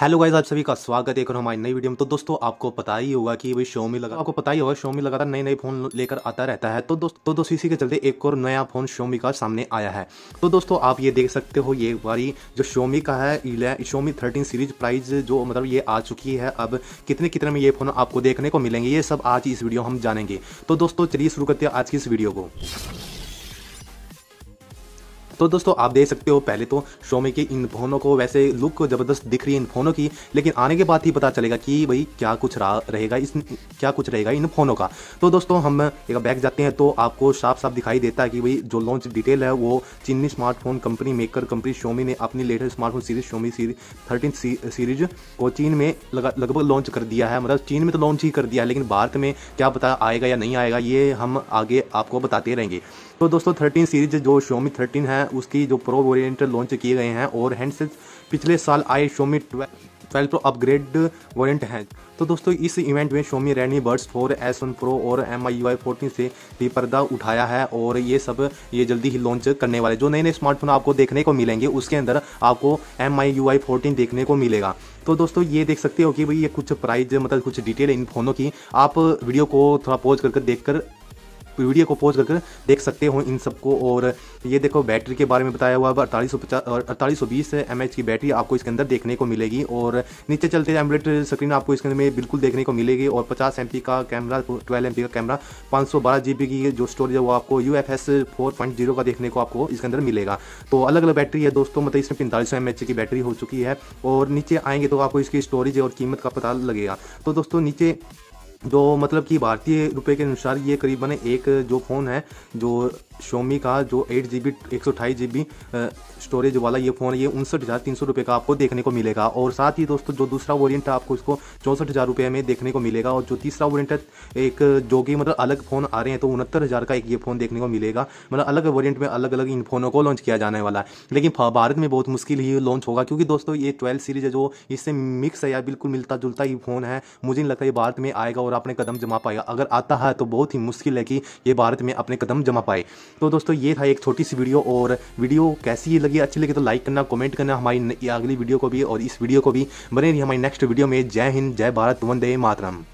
hello guys आप सभी का स्वागत है एक और हमारी नई वीडियो में तो दोस्तों आपको पता ही होगा कि भाई शोमी लगा आपको पता ही होगा शोमी लगातार नए नए फ़ोन लेकर आता रहता है तो दोस्तों तो दोस्तों इसी के चलते एक और नया फ़ोन शोमी का सामने आया है तो दोस्तों आप ये देख सकते हो ये बारी जो शोमी का है शोमी थर्टीन सीरीज प्राइज जो मतलब ये आ चुकी है अब कितने कितने में ये फ़ोन आपको देखने को मिलेंगे ये सब आज इस वीडियो हम जानेंगे तो दोस्तों चलिए शुरू करते हैं आज की इस वीडियो को तो दोस्तों आप देख सकते हो पहले तो शोमी के इन फोनों को वैसे लुक ज़बरदस्त दिख रही है इन फोनों की लेकिन आने के बाद ही पता चलेगा कि भाई क्या कुछ रहेगा इस क्या कुछ रहेगा इन फोनों का तो दोस्तों हम एक बैग जाते हैं तो आपको साफ साफ दिखाई देता है कि भाई जो लॉन्च डिटेल है वो चीनी smartphone company maker company Xiaomi ने अपनी latest smartphone series Xiaomi series thirteen series को चीन में लगभग लॉन्च कर दिया है मतलब चीन में तो लॉन्च ही कर दिया है लेकिन भारत में क्या पता आएगा या नहीं आएगा ये हम आगे आपको बताते रहेंगे तो दोस्तों थर्टीन सीरीज जो शोमी थर्टीन है उसकी जो प्रो ओरिएंटेड लॉन्च किए गए हैं और हैंडसेट पिछले साल आए Xiaomi twelve twelve pro upgrade variant हैं तो दोस्तों इस इवेंट में Xiaomi Redmi buds four S one pro और एम आई वाई फोर्टीन से भी पर्दा उठाया है और ये सब ये जल्दी ही लॉन्च करने वाले जो नए नए स्मार्टफोन आपको देखने को मिलेंगे उसके अंदर आपको M I U I fourteen देखने को मिलेगा तो दोस्तों ये देख सकते हो कि भाई ये कुछ प्राइस मतलब कुछ डिटेल इन फोनों की आप वीडियो को थोड़ा पॉज करके कर देख कर वीडियो को पोज करके देख सकते हो इन सबको और ये देखो बैटरी के बारे में बताया हुआ है अड़तालीस सौ पचास और अड़तालीस सौ बीस एम एच की बैटरी आपको इसके अंदर देखने को मिलेगी और नीचे चलते एम्बुलेट स्क्रीन आपको इसके अंदर में बिल्कुल देखने को मिलेगी और पचास एम का कैमरा ट्वेल्व एम का कैमरा पाँच सौ बारह जी बी की जो स्टोरेज है वो आपको U F S four point zero का देखने को आपको इसके अंदर मिलेगा तो अलग अलग बैटरी है दोस्तों मतलब इसमें पैंतालीस सौ की बैटरी हो चुकी है और नीचे आएंगे तो आपको इसकी स्टोरेज और कीमत का पता लगेगा तो दोस्तों नीचे जो मतलब कि भारतीय रुपए के अनुसार ये करीबन एक जो फ़ोन है जो शोमी का जो एट जी बी एक सौ अठाईस जी बी स्टोरेज वाला ये फ़ोन है ये उनसठ हज़ार तीन सौ रुपये का आपको देखने को मिलेगा और साथ ही दोस्तों जो दूसरा वेरियंट है आपको इसको चौंसठ हज़ार रुपये में देखने को मिलेगा और जो तीसरा वेरियंट है एक जो कि मतलब अलग फ़ोन आ रहे हैं तो उनहत्तर हज़ार का एक ये फ़ोन देखने को मिलेगा मतलब अलग वेरियंट में अलग अलग इन फ़ोनों को लॉन्च किया जाने वाला है लेकिन भारत में बहुत मुश्किल ही लॉन्च होगा क्योंकि दोस्तों ये ट्वेल्व सीरीज है जो इससे मिक्स है या बिल्कुल मिलता जुलता ही फ़ोन है मुझे नहीं लगता ये भारत में आएगा और अपने कदम जमा पाएगा अगर आता है तो बहुत ही मुश्किल है कि ये भारत में अपने कदम जमा पाए तो दोस्तों ये था एक छोटी सी वीडियो और वीडियो कैसी लगी अच्छी लगी तो लाइक करना कमेंट करना हमारी अगली वीडियो को भी और इस वीडियो को भी बने रही हमारी नेक्स्ट वीडियो में जय हिंद जय भारत वंदे मातरम